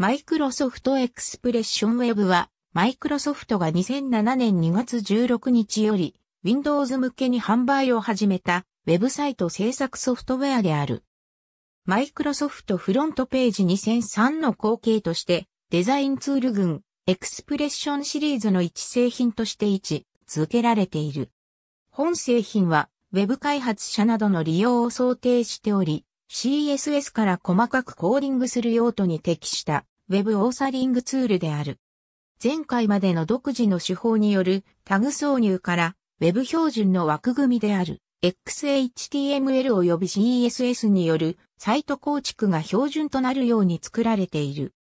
マイクロソフトエクスプレッションウェブは、マイクロソフトが2007年2月16日より、Windows 向けに販売を始めた、ウェブサイト制作ソフトウェアである。マイクロソフトフロントページ2003の後継として、デザインツール群、エクスプレッションシリーズの一製品として位置続けられている。本製品は、ウェブ開発者などの利用を想定しており、CSS から細かくコーディングする用途に適したウェブオーサリングツールである。前回までの独自の手法によるタグ挿入からウェブ標準の枠組みである XHTML 及び CSS によるサイト構築が標準となるように作られている。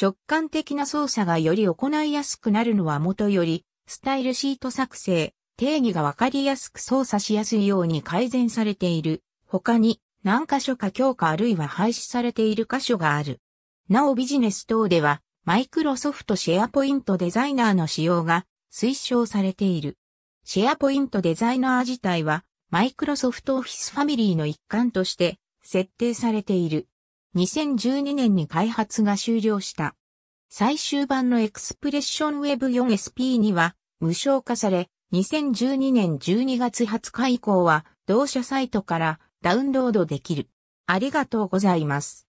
直感的な操作がより行いやすくなるのはもとより、スタイルシート作成、定義がわかりやすく操作しやすいように改善されている。他に何箇所か強化あるいは廃止されている箇所がある。なおビジネス等では、マイクロソフトシェアポイントデザイナーの使用が推奨されている。シェアポイントデザイナー自体は、マイクロソフトオフィスファミリーの一環として設定されている。2012年に開発が終了した。最終版のエクスプレッションウェブ4 s p には無償化され、2012年12月20日以降は同社サイトからダウンロードできる。ありがとうございます。